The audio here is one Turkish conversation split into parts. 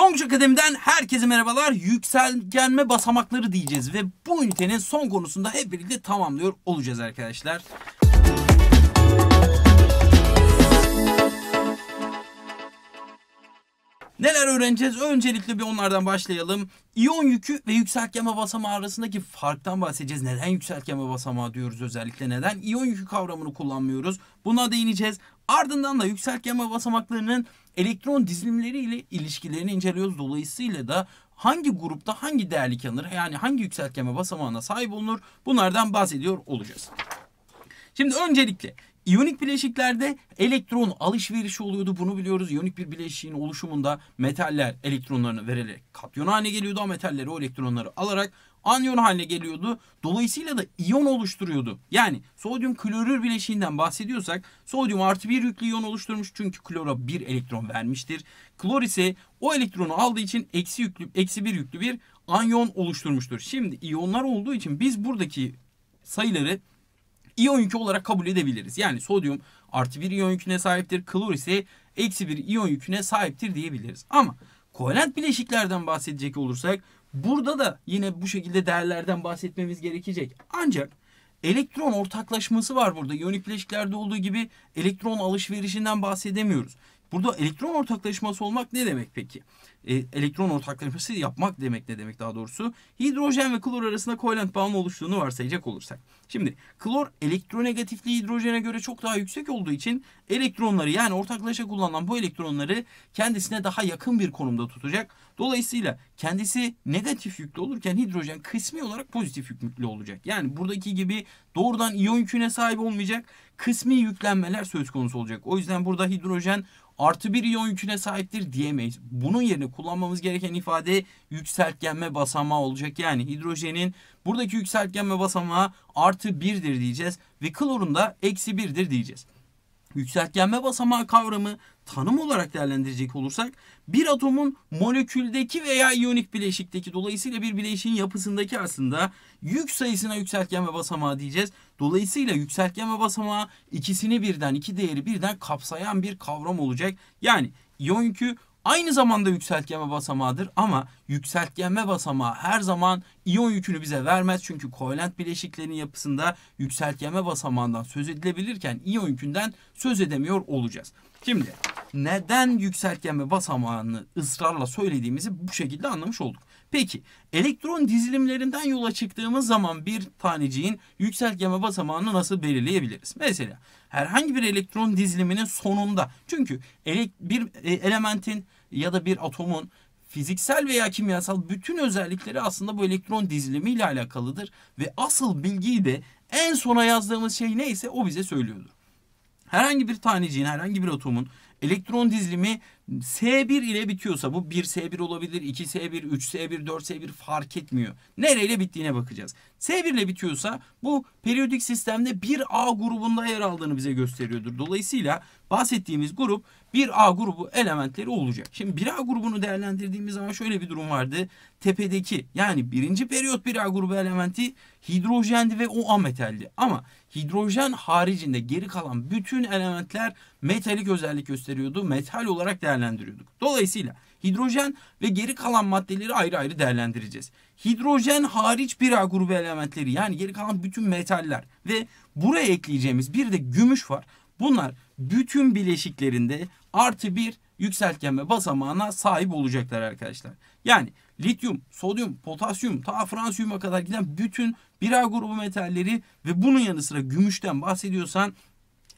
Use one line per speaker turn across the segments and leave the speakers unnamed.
Donkey Akademi'den herkese merhabalar. Yükselgenme basamakları diyeceğiz ve bu ünitenin son konusunda hep birlikte tamamlıyor olacağız arkadaşlar. Neler öğreneceğiz? Öncelikle bir onlardan başlayalım. İyon yükü ve yükseltgenme basamağı arasındaki farktan bahsedeceğiz. Neden yükseltgenme basamağı diyoruz özellikle? Neden iyon yükü kavramını kullanmıyoruz? Buna değineceğiz. Ardından da yükseltgenme basamaklarının elektron dizilimleri ile ilişkilerini inceliyoruz. Dolayısıyla da hangi grupta hangi değerli kenarı yani hangi yükseltgenme basamağına sahip olunur bunlardan bahsediyor olacağız. Şimdi öncelikle iyonik bileşiklerde elektron alışverişi oluyordu. Bunu biliyoruz. İyonik bir bileşiğin oluşumunda metaller elektronlarını vererek katyon haline geliyordu. O metalleri o elektronları alarak anyon haline geliyordu. Dolayısıyla da iyon oluşturuyordu. Yani sodyum klorür bileşiğinden bahsediyorsak sodyum artı bir yüklü iyon oluşturmuş çünkü klora bir elektron vermiştir. Klor ise o elektronu aldığı için eksi yüklü eksi bir yüklü bir anyon oluşturmuştur. Şimdi iyonlar olduğu için biz buradaki sayıları iyon yükü olarak kabul edebiliriz. Yani sodyum artı bir iyon yüküne sahiptir. Klor ise eksi bir iyon yüküne sahiptir diyebiliriz. Ama Kovalent bileşiklerden bahsedecek olursak burada da yine bu şekilde değerlerden bahsetmemiz gerekecek. Ancak elektron ortaklaşması var burada. İyonik bileşiklerde olduğu gibi elektron alışverişinden bahsedemiyoruz. Burada elektron ortaklaşması olmak ne demek peki? E, elektron ortaklaşması yapmak demek ne demek daha doğrusu? Hidrojen ve klor arasında kovalent bağının oluştuğunu varsayacak olursak. Şimdi klor elektronegatifliği hidrojene göre çok daha yüksek olduğu için elektronları yani ortaklaşa kullanılan bu elektronları kendisine daha yakın bir konumda tutacak. Dolayısıyla kendisi negatif yüklü olurken hidrojen kısmi olarak pozitif yüklü olacak. Yani buradaki gibi doğrudan iyon yüküne sahip olmayacak kısmi yüklenmeler söz konusu olacak. O yüzden burada hidrojen artı bir iyon yüküne sahiptir diyemeyiz. Bunun yerine kullanmamız gereken ifade yükseltgenme basamağı olacak. Yani hidrojenin buradaki yükseltgenme basamağı artı birdir diyeceğiz ve klorun da eksi birdir diyeceğiz. Yükseltgenme basamağı kavramı tanım olarak değerlendirecek olursak bir atomun moleküldeki veya iyonik bileşikteki dolayısıyla bir bileşiğin yapısındaki aslında yük sayısına yükseltgenme basamağı diyeceğiz. Dolayısıyla yükseltgenme basamağı ikisini birden iki değeri birden kapsayan bir kavram olacak. Yani iyon yükü Aynı zamanda yükseltgeme basamağıdır ama yükseltgenme basamağı her zaman iyon yükünü bize vermez. Çünkü kovalent bileşiklerin yapısında yükseltgenme basamağından söz edilebilirken iyon yükünden söz edemiyor olacağız. Şimdi neden yükseltgenme basamağını ısrarla söylediğimizi bu şekilde anlamış olduk. Peki elektron dizilimlerinden yola çıktığımız zaman bir taneciğin yükseltgeme basamağını nasıl belirleyebiliriz? Mesela herhangi bir elektron diziliminin sonunda çünkü bir e, elementin ya da bir atomun fiziksel veya kimyasal bütün özellikleri aslında bu elektron dizilimi ile alakalıdır ve asıl bilgiyi de en sona yazdığımız şey neyse o bize söylüyordur. Herhangi bir taneciğin, herhangi bir atomun elektron dizilimi S1 ile bitiyorsa bu 1S1 olabilir, 2S1, 3S1, 4S1 fark etmiyor. Nereyle bittiğine bakacağız. S1 ile bitiyorsa bu periyodik sistemde 1A grubunda yer aldığını bize gösteriyordur. Dolayısıyla bahsettiğimiz grup 1A grubu elementleri olacak. Şimdi 1A grubunu değerlendirdiğimiz zaman şöyle bir durum vardı. Tepedeki yani birinci periyot 1A grubu elementi hidrojendi ve o ametaldi. Ama hidrojen haricinde geri kalan bütün elementler metalik özellik gösteriyordu. Metal olarak değerlendirildi değerlendiriyorduk. Dolayısıyla hidrojen ve geri kalan maddeleri ayrı ayrı değerlendireceğiz. Hidrojen hariç bir A grubu elementleri yani geri kalan bütün metaller ve buraya ekleyeceğimiz bir de gümüş var. Bunlar bütün bileşiklerinde artı bir yükseltgen ve basamağına sahip olacaklar arkadaşlar. Yani lityum, sodyum, potasyum, ta fransiyuma kadar giden bütün birer grubu metalleri ve bunun yanı sıra gümüşten bahsediyorsan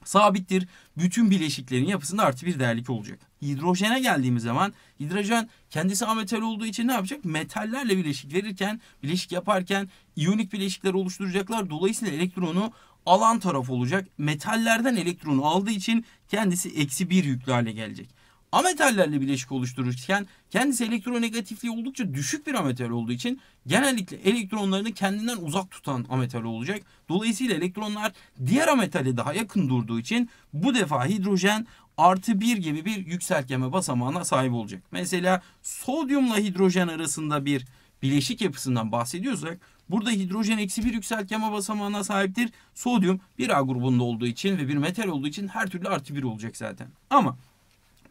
sabittir. Bütün bileşiklerin yapısında artı bir değerlik olacak. Hidrojene geldiğimiz zaman hidrojen kendisi ametal olduğu için ne yapacak? Metallerle bileşik verirken, bileşik yaparken iyonik bileşikler oluşturacaklar. Dolayısıyla elektronu alan taraf olacak. Metallerden elektronu aldığı için kendisi eksi bir yüklü hale gelecek ametallerle bileşik oluştururken kendisi elektronegatifliği oldukça düşük bir ametal olduğu için genellikle elektronlarını kendinden uzak tutan ametal olacak. Dolayısıyla elektronlar diğer ametale daha yakın durduğu için bu defa hidrojen artı bir gibi bir yükseltgeme basamağına sahip olacak. Mesela sodyumla hidrojen arasında bir bileşik yapısından bahsediyorsak burada hidrojen eksi bir yükseltgeme basamağına sahiptir. Sodyum bir A grubunda olduğu için ve bir metal olduğu için her türlü artı bir olacak zaten. Ama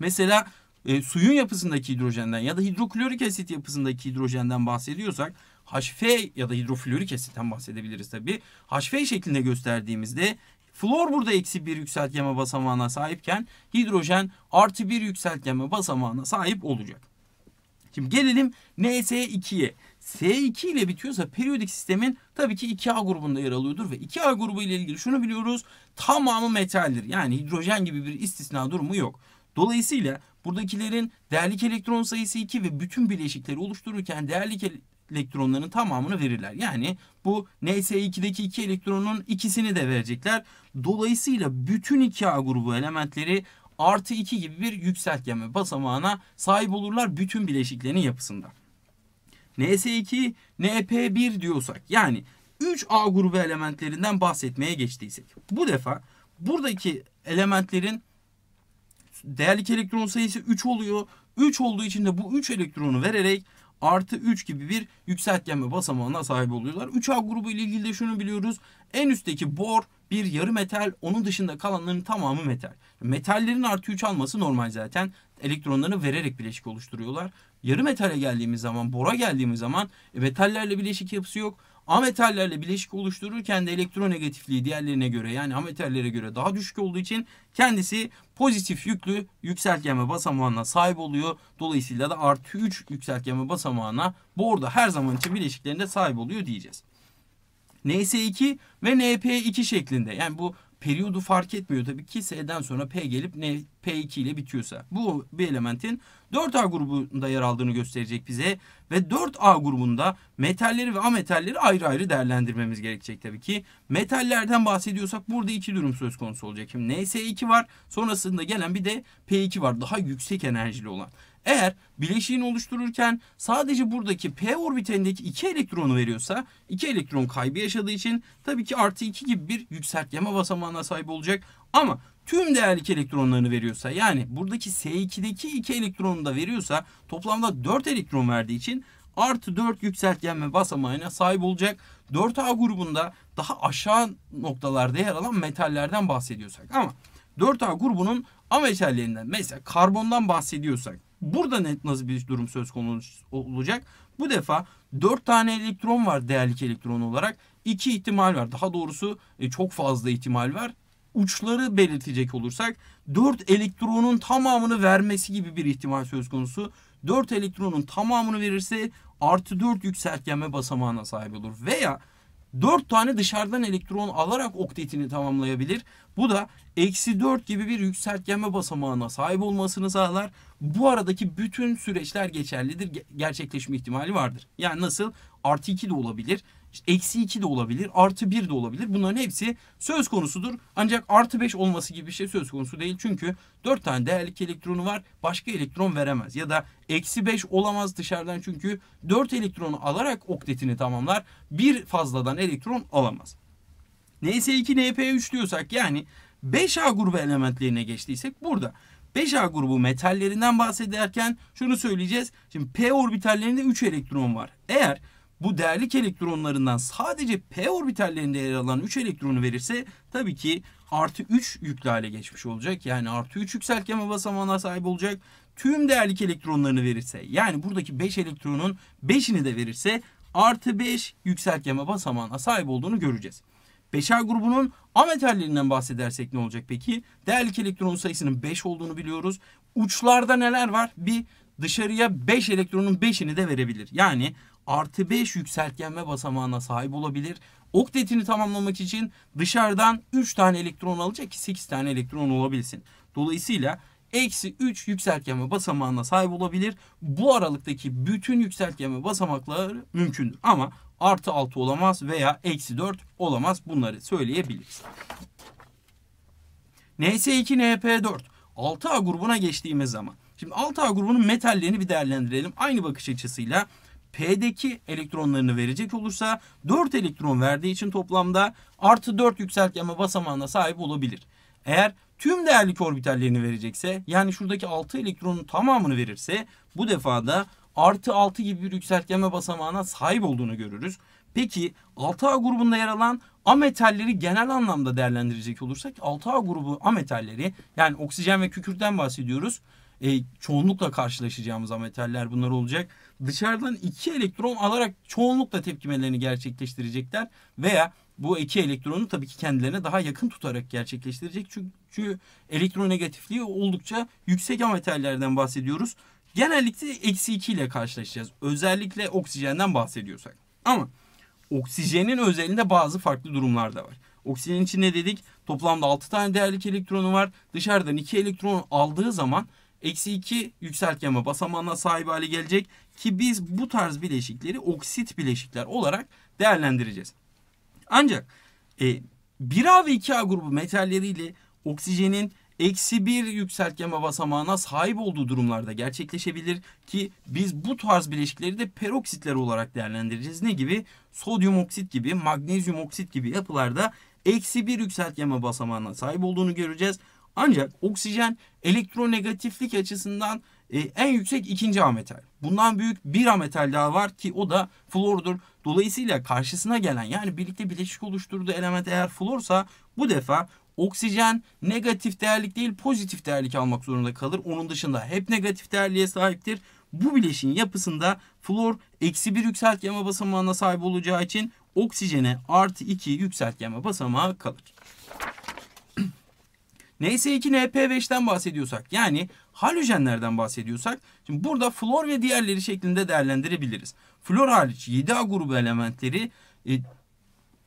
Mesela e, suyun yapısındaki hidrojenden ya da hidroklorik asit yapısındaki hidrojenden bahsediyorsak HF ya da hidroflorik asitten bahsedebiliriz tabii. HF şeklinde gösterdiğimizde Flor burada eksi bir yükseltgeme basamağına sahipken hidrojen artı bir yükseltgeme basamağına sahip olacak. Şimdi gelelim NS2'ye. S2 ile bitiyorsa periyodik sistemin tabii ki 2A grubunda yer alıyordur ve 2A grubu ile ilgili şunu biliyoruz. Tamamı metaldir. Yani hidrojen gibi bir istisna durumu yok. Dolayısıyla buradakilerin değerlik elektron sayısı 2 ve bütün bileşikleri oluştururken değerlik elektronların tamamını verirler. Yani bu NS2'deki 2 elektronun ikisini de verecekler. Dolayısıyla bütün 2A grubu elementleri artı 2 gibi bir yükseltgenme basamağına sahip olurlar bütün bileşiklerin yapısında. NS2, NP1 diyorsak yani 3A grubu elementlerinden bahsetmeye geçtiysek bu defa buradaki elementlerin değerlik elektron sayısı 3 oluyor. 3 olduğu için de bu 3 elektronu vererek artı 3 gibi bir yükseltgenme basamağına sahip oluyorlar. 3A grubu ile ilgili de şunu biliyoruz. En üstteki bor bir yarı metal. Onun dışında kalanların tamamı metal. Metallerin artı 3 alması normal zaten. Elektronlarını vererek bileşik oluşturuyorlar. Yarı metale geldiğimiz zaman, bora geldiğimiz zaman e, metallerle bileşik yapısı yok ametallerle bileşik oluştururken de elektronegatifliği diğerlerine göre yani ametallere göre daha düşük olduğu için kendisi pozitif yüklü yükseltgenme basamağına sahip oluyor. Dolayısıyla da artı 3 yükseltgenme basamağına bordo her zaman için bileşiklerinde sahip oluyor diyeceğiz. NS2 ve NP2 şeklinde yani bu periyodu fark etmiyor tabii ki S'den sonra P gelip ne P2 ile bitiyorsa. Bu bir elementin 4A grubunda yer aldığını gösterecek bize ve 4A grubunda metalleri ve ametalleri ayrı ayrı değerlendirmemiz gerekecek tabii ki. Metallerden bahsediyorsak burada iki durum söz konusu olacak. Şimdi NS2 var sonrasında gelen bir de P2 var daha yüksek enerjili olan. Eğer bileşiğini oluştururken sadece buradaki p orbitindeki 2 elektronu veriyorsa 2 elektron kaybı yaşadığı için tabii ki artı 2 gibi bir yükseltleme basamağına sahip olacak. Ama tüm değerli elektronlarını veriyorsa yani buradaki S2'deki 2 elektronu da veriyorsa toplamda 4 elektron verdiği için artı 4 yükseltgenme basamağına sahip olacak. 4A grubunda daha aşağı noktalarda yer alan metallerden bahsediyorsak ama 4A grubunun ametallerinden mesela karbondan bahsediyorsak Burada net nasıl bir durum söz konusu olacak? Bu defa 4 tane elektron var değerlik elektron olarak. 2 ihtimal var. Daha doğrusu e, çok fazla ihtimal var. Uçları belirtecek olursak 4 elektronun tamamını vermesi gibi bir ihtimal söz konusu. 4 elektronun tamamını verirse artı 4 yükseltgenme basamağına sahip olur. Veya 4 tane dışarıdan elektron alarak oktetini tamamlayabilir. Bu da eksi 4 gibi bir yükseltgenme basamağına sahip olmasını sağlar. Bu aradaki bütün süreçler geçerlidir. Gerçekleşme ihtimali vardır. Yani nasıl? Artı 2 de olabilir. Eksi 2 de olabilir, artı 1 de olabilir. Bunların hepsi söz konusudur. Ancak artı 5 olması gibi bir şey söz konusu değil. Çünkü 4 tane değerlik elektronu var. Başka elektron veremez. Ya da eksi 5 olamaz dışarıdan çünkü 4 elektronu alarak oktetini tamamlar. Bir fazladan elektron alamaz. NS2, NP3 diyorsak yani 5A grubu elementlerine geçtiysek burada 5A grubu metallerinden bahsederken şunu söyleyeceğiz. Şimdi P orbitallerinde 3 elektron var. Eğer bu değerlik elektronlarından sadece p orbitallerinde yer alan 3 elektronu verirse tabii ki artı 3 yüklü hale geçmiş olacak. Yani artı 3 yükseltgeme basamağına sahip olacak. Tüm değerlik elektronlarını verirse yani buradaki 5 elektronun 5'ini de verirse artı 5 yükseltgeme basamağına sahip olduğunu göreceğiz. Beşer grubunun ametallerinden bahsedersek ne olacak peki? Değerlik elektron sayısının 5 olduğunu biliyoruz. Uçlarda neler var? Bir dışarıya 5 elektronun 5'ini de verebilir. Yani artı 5 yükseltgenme basamağına sahip olabilir. Oktetini tamamlamak için dışarıdan 3 tane elektron alacak ki 8 tane elektron olabilsin. Dolayısıyla eksi 3 yükseltgenme basamağına sahip olabilir. Bu aralıktaki bütün yükseltgenme basamakları mümkündür. Ama artı 6 olamaz veya eksi 4 olamaz bunları söyleyebiliriz. NS2NP4 6A grubuna geçtiğimiz zaman. Şimdi 6A grubunun metallerini bir değerlendirelim. Aynı bakış açısıyla P'deki elektronlarını verecek olursa 4 elektron verdiği için toplamda artı 4 yükseltgenme basamağına sahip olabilir. Eğer tüm değerli orbitallerini verecekse yani şuradaki 6 elektronun tamamını verirse bu defa da artı 6 gibi bir yükseltgenme basamağına sahip olduğunu görürüz. Peki 6A grubunda yer alan ametalleri genel anlamda değerlendirecek olursak 6A grubu ametalleri yani oksijen ve kükürtten bahsediyoruz. E, çoğunlukla karşılaşacağımız ametaller bunlar olacak dışarıdan iki elektron alarak çoğunlukla tepkimelerini gerçekleştirecekler veya bu iki elektronu tabii ki kendilerine daha yakın tutarak gerçekleştirecek. Çünkü elektronegatifliği oldukça yüksek metallerden bahsediyoruz. Genellikle eksi 2 ile karşılaşacağız. Özellikle oksijenden bahsediyorsak. Ama oksijenin özelinde bazı farklı durumlar da var. Oksijenin içinde dedik toplamda 6 tane değerlik elektronu var. Dışarıdan 2 elektron aldığı zaman eksi 2 yükseltgenme basamağına sahip hale gelecek. Ki biz bu tarz bileşikleri oksit bileşikler olarak değerlendireceğiz. Ancak e, 1A ve 2A grubu metalleriyle oksijenin eksi bir yükseltgeme basamağına sahip olduğu durumlarda gerçekleşebilir ki biz bu tarz bileşikleri de peroksitler olarak değerlendireceğiz. Ne gibi? Sodyum oksit gibi, magnezyum oksit gibi yapılarda eksi bir yükseltgeme basamağına sahip olduğunu göreceğiz. Ancak oksijen elektronegatiflik açısından e, en yüksek ikinci ametal. Bundan büyük bir ametal daha var ki o da flordur. Dolayısıyla karşısına gelen yani birlikte bileşik oluşturduğu element eğer florsa bu defa oksijen negatif değerlik değil pozitif değerlik almak zorunda kalır. Onun dışında hep negatif değerliğe sahiptir. Bu bileşin yapısında flor eksi bir yükseltgeme basamağına sahip olacağı için oksijene artı iki yükseltgeme basamağı kalır. NS2NP5'ten bahsediyorsak yani Halojenlerden bahsediyorsak şimdi burada flor ve diğerleri şeklinde değerlendirebiliriz. Flor hariç 7A grubu elementleri e,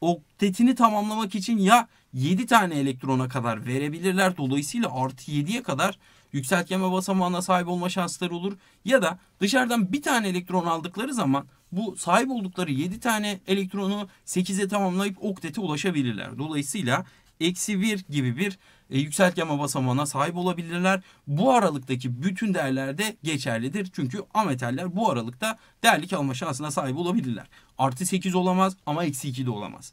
oktetini tamamlamak için ya 7 tane elektrona kadar verebilirler. Dolayısıyla artı 7'ye kadar yükseltgeme basamağına sahip olma şansları olur. Ya da dışarıdan bir tane elektron aldıkları zaman bu sahip oldukları 7 tane elektronu 8'e tamamlayıp oktete ulaşabilirler. Dolayısıyla eksi 1 gibi bir e, yükseltgeme basamağına sahip olabilirler. Bu aralıktaki bütün değerlerde geçerlidir. Çünkü ametaller bu aralıkta değerlik alma şansına sahip olabilirler. Artı 8 olamaz ama eksi 2 de olamaz.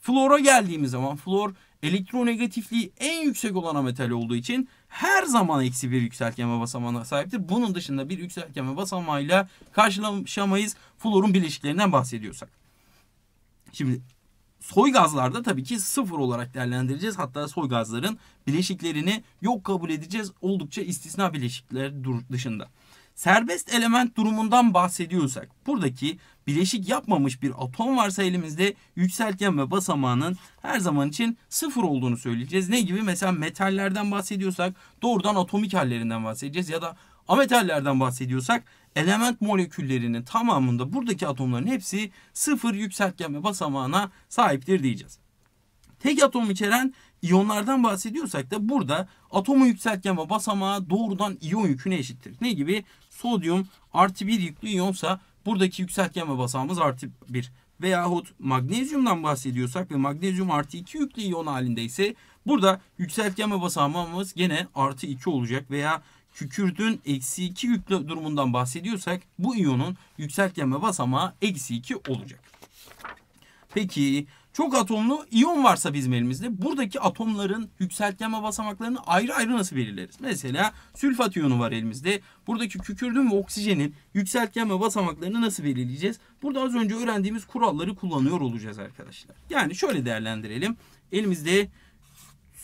Flora geldiğimiz zaman flor elektronegatifliği en yüksek olan ametal olduğu için her zaman eksi bir yükseltgeme basamağına sahiptir. Bunun dışında bir yükseltgeme basamağıyla karşılaşamayız florun bileşiklerinden bahsediyorsak. Şimdi soy gazlarda tabii ki sıfır olarak değerlendireceğiz. Hatta soy gazların bileşiklerini yok kabul edeceğiz. Oldukça istisna bileşikler dışında. Serbest element durumundan bahsediyorsak buradaki bileşik yapmamış bir atom varsa elimizde yükseltgen ve basamağının her zaman için sıfır olduğunu söyleyeceğiz. Ne gibi mesela metallerden bahsediyorsak doğrudan atomik hallerinden bahsedeceğiz ya da ametallerden bahsediyorsak element moleküllerinin tamamında buradaki atomların hepsi sıfır yükseltgenme basamağına sahiptir diyeceğiz. Tek atom içeren iyonlardan bahsediyorsak da burada atomun yükseltgenme basamağı doğrudan iyon yüküne eşittir. Ne gibi? Sodyum artı bir yüklü iyonsa buradaki yükseltgenme basamağımız artı bir. Veyahut magnezyumdan bahsediyorsak ve magnezyum artı iki yüklü iyon halindeyse burada yükseltgenme basamağımız gene artı iki olacak veya kükürdün eksi 2 yüklü durumundan bahsediyorsak bu iyonun yükseltgenme basamağı eksi 2 olacak. Peki çok atomlu iyon varsa bizim elimizde buradaki atomların yükseltgenme basamaklarını ayrı ayrı nasıl belirleriz? Mesela sülfat iyonu var elimizde. Buradaki kükürdün ve oksijenin yükseltgenme basamaklarını nasıl belirleyeceğiz? Burada az önce öğrendiğimiz kuralları kullanıyor olacağız arkadaşlar. Yani şöyle değerlendirelim. Elimizde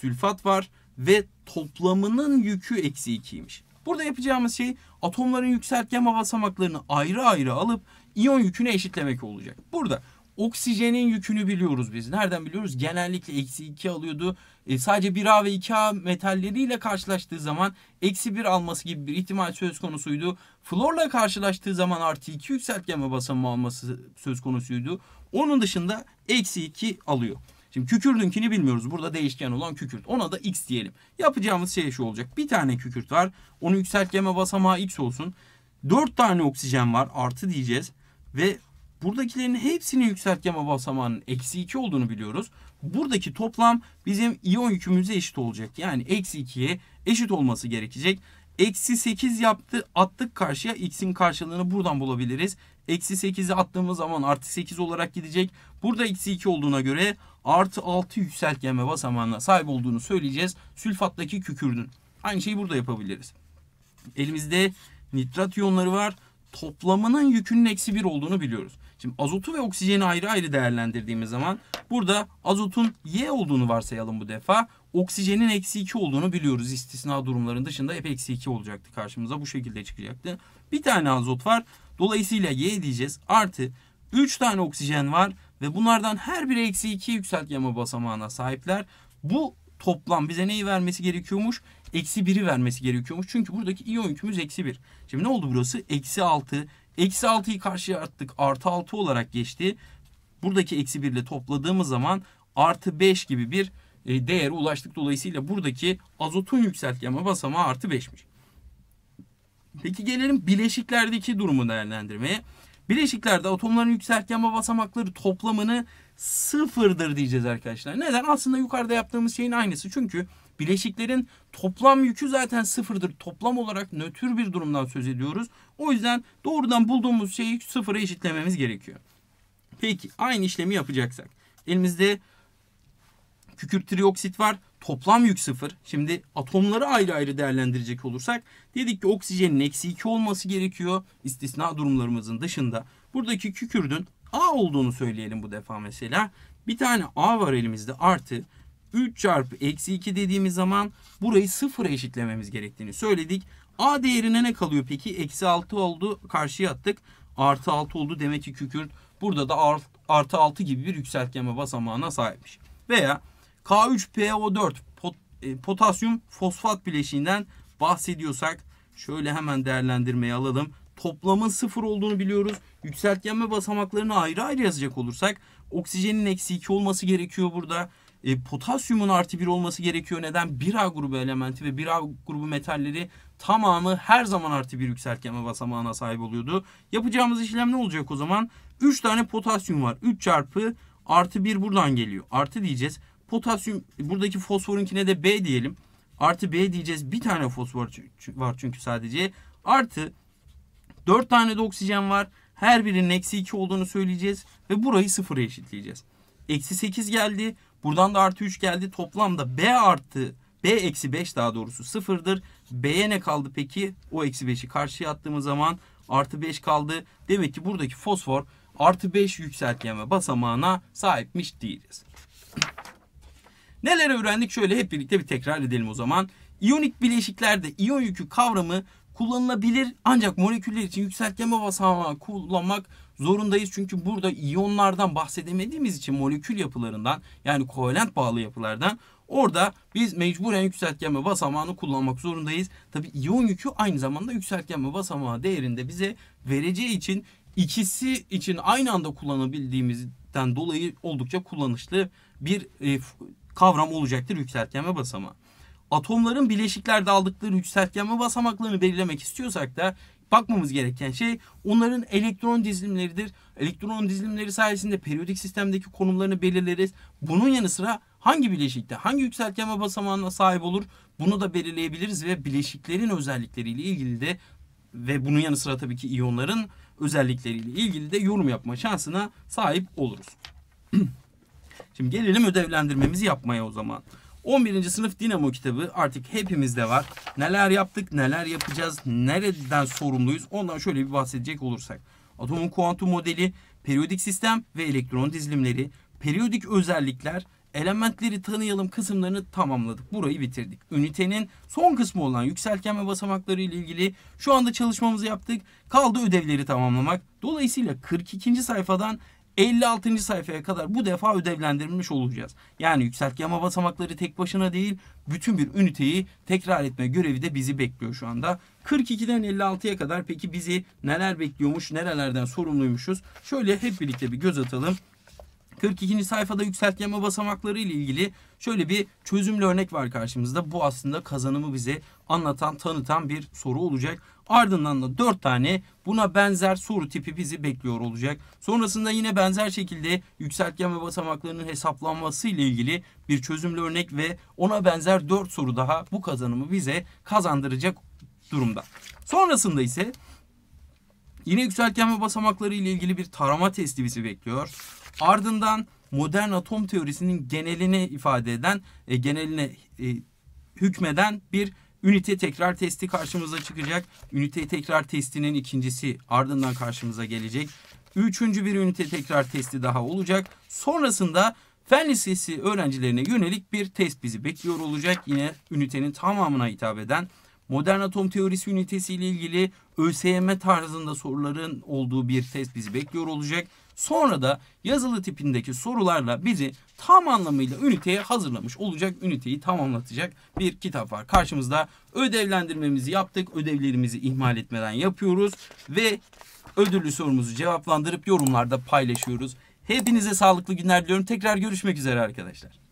sülfat var ve toplamının yükü eksi 2'ymiş. Burada yapacağımız şey atomların yükseltgen basamaklarını ayrı ayrı alıp iyon yükünü eşitlemek olacak. Burada oksijenin yükünü biliyoruz biz. Nereden biliyoruz? Genellikle eksi 2 alıyordu. E, sadece 1A ve 2A metalleriyle karşılaştığı zaman eksi 1 alması gibi bir ihtimal söz konusuydu. Florla karşılaştığı zaman artı 2 yükseltgen basamağı alması söz konusuydu. Onun dışında eksi 2 alıyor. Şimdi kükürdünkini bilmiyoruz. Burada değişken olan kükürt. Ona da x diyelim. Yapacağımız şey şu olacak. Bir tane kükürt var. Onu yükseltgeme basamağı x olsun. 4 tane oksijen var. Artı diyeceğiz. Ve buradakilerin hepsinin yükseltgeme basamağının eksi 2 olduğunu biliyoruz. Buradaki toplam bizim iyon yükümüze eşit olacak. Yani eksi 2'ye eşit olması gerekecek. Eksi 8 yaptı attık karşıya x'in karşılığını buradan bulabiliriz. Eksi 8'i attığımız zaman artı 8 olarak gidecek. Burada eksi 2 olduğuna göre artı 6 yükseltgenme basamağına sahip olduğunu söyleyeceğiz. Sülfattaki kükürdün. Aynı şeyi burada yapabiliriz. Elimizde nitrat iyonları var. Toplamının yükünün eksi 1 olduğunu biliyoruz. Şimdi azotu ve oksijeni ayrı ayrı değerlendirdiğimiz zaman burada azotun Y olduğunu varsayalım bu defa. Oksijenin eksi 2 olduğunu biliyoruz. İstisna durumların dışında hep eksi 2 olacaktı karşımıza. Bu şekilde çıkacaktı. Bir tane azot var. Dolayısıyla Y diyeceğiz. Artı 3 tane oksijen var. Ve bunlardan her biri eksi 2 yükseltgeme basamağına sahipler. Bu toplam bize neyi vermesi gerekiyormuş? Eksi 1'i vermesi gerekiyormuş. Çünkü buradaki iyon yükümüz eksi 1. Şimdi ne oldu burası? Eksi 6. Eksi 6'yı karşıya attık. Artı 6 olarak geçti. Buradaki eksi 1 ile topladığımız zaman artı 5 gibi bir e, değere ulaştık. Dolayısıyla buradaki azotun yükseltgenme basamağı artı 5'miş. Peki gelelim bileşiklerdeki durumu değerlendirmeye. Bileşiklerde atomların yükseltgenme basamakları toplamını sıfırdır diyeceğiz arkadaşlar. Neden? Aslında yukarıda yaptığımız şeyin aynısı. Çünkü bileşiklerin toplam yükü zaten sıfırdır. Toplam olarak nötr bir durumdan söz ediyoruz. O yüzden doğrudan bulduğumuz şeyi sıfıra eşitlememiz gerekiyor. Peki aynı işlemi yapacaksak. Elimizde kükürt trioksit var. Toplam yük sıfır. Şimdi atomları ayrı ayrı değerlendirecek olursak dedik ki oksijenin eksi 2 olması gerekiyor istisna durumlarımızın dışında. Buradaki kükürdün A olduğunu söyleyelim bu defa mesela. Bir tane A var elimizde artı 3 çarpı eksi 2 dediğimiz zaman burayı sıfıra eşitlememiz gerektiğini söyledik. A değerine ne kalıyor peki? Eksi 6 oldu karşıya attık. Artı 6 oldu demek ki kükürt burada da artı 6 gibi bir yükseltgeme basamağına sahipmiş. Veya K3PO4 pot, e, potasyum fosfat bileşiğinden bahsediyorsak şöyle hemen değerlendirmeye alalım. Toplamın sıfır olduğunu biliyoruz. Yükseltgenme basamaklarını ayrı ayrı yazacak olursak oksijenin eksi 2 olması gerekiyor burada. E, potasyumun artı 1 olması gerekiyor. Neden? 1A grubu elementi ve 1A grubu metalleri tamamı her zaman artı 1 yükseltgenme basamağına sahip oluyordu. Yapacağımız işlem ne olacak o zaman? 3 tane potasyum var. 3 çarpı artı 1 buradan geliyor. Artı diyeceğiz. Potasyum buradaki fosforunkine de B diyelim. Artı B diyeceğiz. Bir tane fosfor var çünkü sadece. Artı 4 tane de oksijen var. Her birinin eksi 2 olduğunu söyleyeceğiz. Ve burayı sıfıra eşitleyeceğiz. Eksi 8 geldi. Buradan da artı 3 geldi. Toplamda B artı B eksi 5 daha doğrusu sıfırdır. B'ye ne kaldı peki? O eksi 5'i karşıya attığımız zaman artı 5 kaldı. Demek ki buradaki fosfor artı 5 yükseltgen ve basamağına sahipmiş diyeceğiz. Neler öğrendik şöyle hep birlikte bir tekrar edelim o zaman. İyonik bileşiklerde iyon yükü kavramı kullanılabilir ancak moleküller için yükseltme basamağı kullanmak zorundayız. Çünkü burada iyonlardan bahsedemediğimiz için molekül yapılarından yani kovalent bağlı yapılardan orada biz mecburen yükseltgenme basamağını kullanmak zorundayız. Tabi iyon yükü aynı zamanda yükseltgenme basamağı değerinde bize vereceği için ikisi için aynı anda kullanabildiğimizden dolayı oldukça kullanışlı bir e, kavram olacaktır yükseltgenme basamağı. Atomların bileşiklerde aldıkları yükseltgenme basamaklarını belirlemek istiyorsak da bakmamız gereken şey onların elektron dizilimleridir. Elektron dizilimleri sayesinde periyodik sistemdeki konumlarını belirleriz. Bunun yanı sıra hangi bileşikte hangi yükseltgenme basamağına sahip olur bunu da belirleyebiliriz ve bileşiklerin özellikleriyle ilgili de ve bunun yanı sıra tabii ki iyonların özellikleriyle ilgili de yorum yapma şansına sahip oluruz. Şimdi gelelim ödevlendirmemizi yapmaya o zaman. 11. sınıf Dinamo kitabı artık hepimizde var. Neler yaptık, neler yapacağız, nereden sorumluyuz ondan şöyle bir bahsedecek olursak. Atomun kuantum modeli, periyodik sistem ve elektron dizilimleri, periyodik özellikler, elementleri tanıyalım kısımlarını tamamladık. Burayı bitirdik. Ünitenin son kısmı olan yükseltgen ve basamakları ile ilgili şu anda çalışmamızı yaptık. Kaldı ödevleri tamamlamak. Dolayısıyla 42. sayfadan 56. sayfaya kadar bu defa ödevlendirilmiş olacağız. Yani yükseltge ama basamakları tek başına değil bütün bir üniteyi tekrar etme görevi de bizi bekliyor şu anda. 42'den 56'ya kadar peki bizi neler bekliyormuş nerelerden sorumluymuşuz şöyle hep birlikte bir göz atalım. 42. sayfada yükseltgenme basamakları ile ilgili şöyle bir çözümlü örnek var karşımızda. Bu aslında kazanımı bize anlatan, tanıtan bir soru olacak. Ardından da 4 tane buna benzer soru tipi bizi bekliyor olacak. Sonrasında yine benzer şekilde yükseltgen ve basamaklarının hesaplanması ile ilgili bir çözümlü örnek ve ona benzer 4 soru daha bu kazanımı bize kazandıracak durumda. Sonrasında ise yine yükseltgen ve basamakları ile ilgili bir tarama testi bizi bekliyor. Ardından modern atom teorisinin genelini ifade eden, e, geneline e, hükmeden bir Ünite tekrar testi karşımıza çıkacak. Ünite tekrar testinin ikincisi ardından karşımıza gelecek. Üçüncü bir ünite tekrar testi daha olacak. Sonrasında Fen Lisesi öğrencilerine yönelik bir test bizi bekliyor olacak. Yine ünitenin tamamına hitap eden modern atom teorisi ünitesi ile ilgili ÖSYM tarzında soruların olduğu bir test bizi bekliyor olacak. Sonra da yazılı tipindeki sorularla bizi tam anlamıyla üniteye hazırlamış olacak, üniteyi tamamlatacak bir kitap var. Karşımızda ödevlendirmemizi yaptık, ödevlerimizi ihmal etmeden yapıyoruz ve ödüllü sorumuzu cevaplandırıp yorumlarda paylaşıyoruz. Hepinize sağlıklı günler diliyorum. Tekrar görüşmek üzere arkadaşlar.